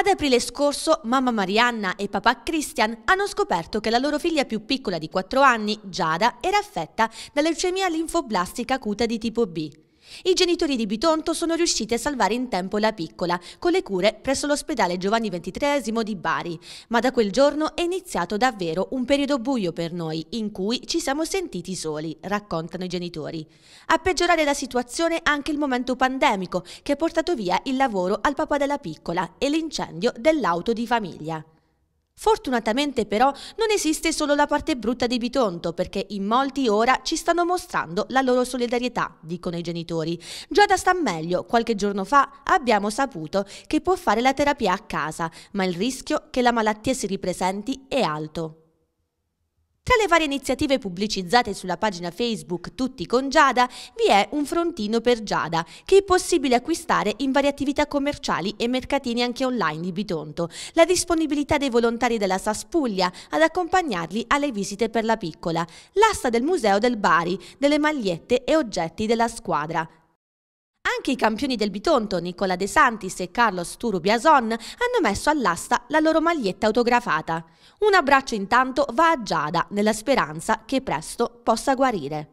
Ad aprile scorso mamma Marianna e papà Christian hanno scoperto che la loro figlia più piccola di 4 anni, Giada, era affetta da leucemia linfoblastica acuta di tipo B. I genitori di Bitonto sono riusciti a salvare in tempo la piccola con le cure presso l'ospedale Giovanni XXIII di Bari, ma da quel giorno è iniziato davvero un periodo buio per noi in cui ci siamo sentiti soli, raccontano i genitori. A peggiorare la situazione anche il momento pandemico che ha portato via il lavoro al papà della piccola e l'incendio dell'auto di famiglia. Fortunatamente però non esiste solo la parte brutta di Bitonto perché in molti ora ci stanno mostrando la loro solidarietà, dicono i genitori. Giada sta meglio, qualche giorno fa abbiamo saputo che può fare la terapia a casa, ma il rischio che la malattia si ripresenti è alto. Tra le varie iniziative pubblicizzate sulla pagina Facebook Tutti con Giada, vi è un frontino per Giada, che è possibile acquistare in varie attività commerciali e mercatini anche online di Bitonto. La disponibilità dei volontari della Saspuglia ad accompagnarli alle visite per la piccola. L'asta del museo del Bari, delle magliette e oggetti della squadra. Anche i campioni del Bitonto, Nicola De Santis e Carlos Turu Biason, hanno messo all'asta la loro maglietta autografata. Un abbraccio intanto va a Giada, nella speranza che presto possa guarire.